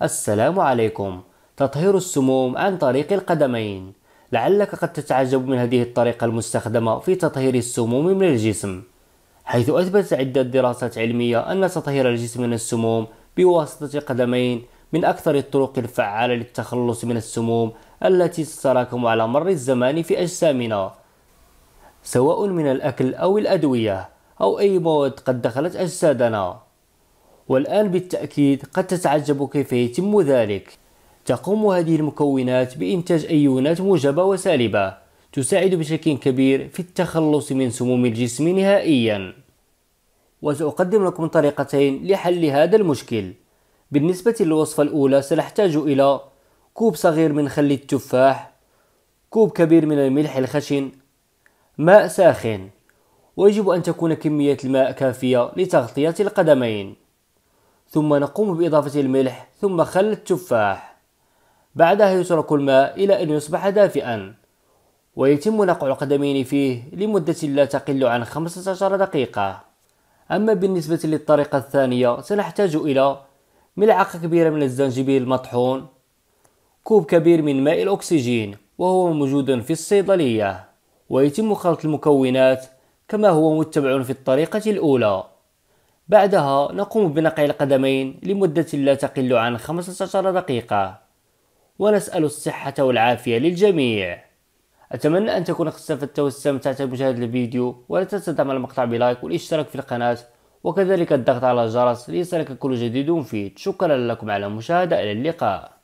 السلام عليكم تطهير السموم عن طريق القدمين لعلك قد تتعجب من هذه الطريقة المستخدمة في تطهير السموم من الجسم حيث أثبتت عدة دراسات علمية أن تطهير الجسم من السموم بواسطة القدمين من أكثر الطرق الفعالة للتخلص من السموم التي تتراكم على مر الزمان في أجسامنا سواء من الأكل أو الأدوية أو أي مواد قد دخلت أجسادنا والآن بالتأكيد قد تتعجب كيف يتم ذلك تقوم هذه المكونات بإنتاج أيونات موجبة وسالبة تساعد بشكل كبير في التخلص من سموم الجسم نهائيا وسأقدم لكم طريقتين لحل هذا المشكل بالنسبة للوصفة الأولى سنحتاج إلى كوب صغير من خل التفاح كوب كبير من الملح الخشن ماء ساخن ويجب أن تكون كمية الماء كافية لتغطية القدمين ثم نقوم بإضافة الملح ثم خل التفاح بعدها يترك الماء إلى أن يصبح دافئا ويتم نقع القدمين فيه لمدة لا تقل عن 15 دقيقة أما بالنسبة للطريقة الثانية سنحتاج إلى ملعقة كبيرة من الزنجبيل المطحون كوب كبير من ماء الأكسجين وهو موجود في الصيدلية ويتم خلط المكونات كما هو متبع في الطريقة الأولى بعدها نقوم بنقع القدمين لمدة لا تقل عن 15 دقيقة ونسأل الصحة والعافية للجميع أتمنى أن تكون قد استفدت واستمتعت بمشاهدة الفيديو ولا تنسى دعم المقطع بلايك والاشتراك في القناة وكذلك الضغط على الجرس ليصلك كل جديد ومفيد شكرا لكم على المشاهدة إلى اللقاء